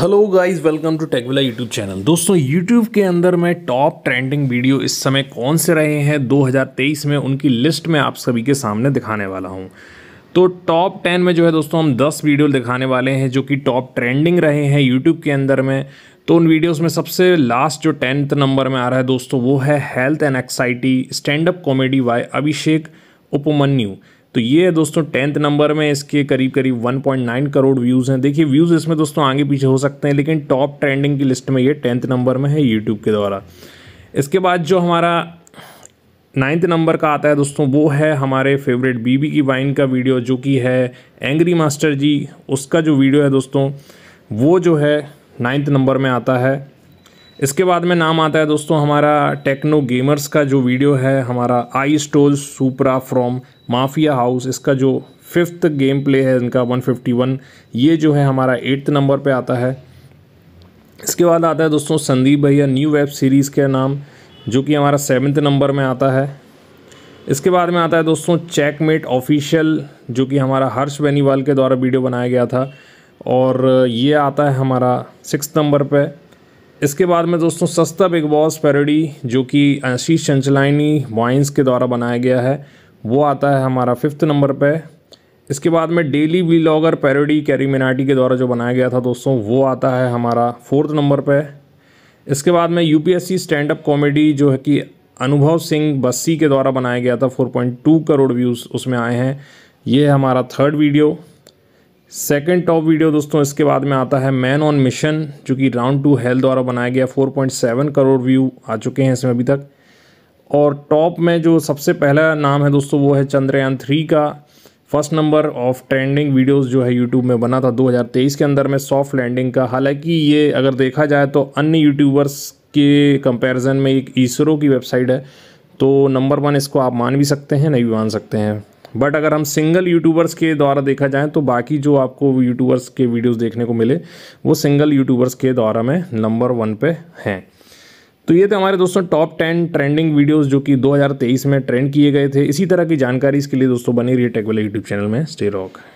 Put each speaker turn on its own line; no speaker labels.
hello guys welcome to Techvilla YouTube channel दोस्तों YouTube के अंदर में टॉप ट्रेंडिंग वीडियो इस समय कौन से रहे हैं 2023 में उनकी लिस्ट में आप सभी के सामने दिखाने वाला हूं तो टॉप टेन में जो है दोस्तों हम दस वीडियो दिखाने वाले हैं जो कि टॉप ट्रेंडिंग रहे हैं यूट्यूब के अंदर में तो उन वीडियोज़ में सबसे लास्ट जो टेंथ नंबर में आ रहा है दोस्तों वो है health and anxiety stand up comedy by Abhishek Upmanyu तो ये है दोस्तों टेंथ नंबर में इसके करीब करीब 1.9 करोड़ व्यूज़ हैं देखिए व्यूज़ इसमें दोस्तों आगे पीछे हो सकते हैं लेकिन टॉप ट्रेंडिंग की लिस्ट में ये टेंथ नंबर में है यूट्यूब के द्वारा इसके बाद जो हमारा नाइन्थ नंबर का आता है दोस्तों वो है हमारे फेवरेट बीबी की वाइन का वीडियो जो कि है एंग्री मास्टर जी उसका जो वीडियो है दोस्तों वो जो है नाइन्थ नंबर में आता है इसके बाद में नाम आता है दोस्तों हमारा टेक्नो गेमर्स का जो वीडियो है हमारा I stole Supra from mafia house इसका जो फिफ्थ गेम प्ले है इनका 151 ये जो है हमारा एट्थ नंबर पे आता है इसके बाद आता है दोस्तों संदीप भैया न्यू वेब सीरीज़ के नाम जो कि हमारा सेवन्थ नंबर में आता है इसके बाद में आता है दोस्तों चेकमेट ऑफिशियल जो कि हमारा हर्ष बेनीवाल के द्वारा वीडियो बनाया गया था और ये आता है हमारा सिक्स नंबर पर इसके बाद में दोस्तों सस्ता बिग बॉस पैरडी जो कि आशीष चंचलाइनी वाइन्स के द्वारा बनाया गया है वो आता है हमारा फिफ्थ नंबर पे इसके बाद में daily vlogger parody Carry Minati के द्वारा जो बनाया गया था दोस्तों वो आता है हमारा फोर्थ नंबर पे इसके बाद में यूपीएससी स्टैंड अप कॉमेडी जो है कि अनुभव सिंह बस्सी के द्वारा बनाया गया था 4.2 करोड़ व्यूज़ उसमें आए हैं ये है हमारा third video second top video दोस्तों इसके बाद में आता है मैन ऑन मिशन जो कि राउंड टू हेल्थ द्वारा बनाया गया 4.7 करोड़ व्यू आ चुके हैं इसमें अभी तक और टॉप में जो सबसे पहला नाम है दोस्तों वो है चंद्रयान थ्री का first number of trending videos जो है यूट्यूब में बना था 2023 के अंदर में सॉफ्ट लैंडिंग का हालांकि ये अगर देखा जाए तो अन्य यूट्यूबर्स के कंपेरिजन में एक इसरो की वेबसाइट है तो नंबर वन इसको आप मान भी सकते हैं नहीं भी मान सकते हैं बट अगर हम सिंगल यूट्यूबर्स के द्वारा देखा जाए तो बाकी जो आपको यूट्यूबर्स के वीडियोस देखने को मिले वो सिंगल यूट्यूबर्स के द्वारा में नंबर वन पे हैं तो ये थे हमारे दोस्तों टॉप टेन ट्रेंडिंग वीडियोस जो कि 2023 में ट्रेंड किए गए थे इसी तरह की जानकारी इसके लिए दोस्तों बनी रही है टेक वाले यूट्यूब चैनल में स्टे रॉक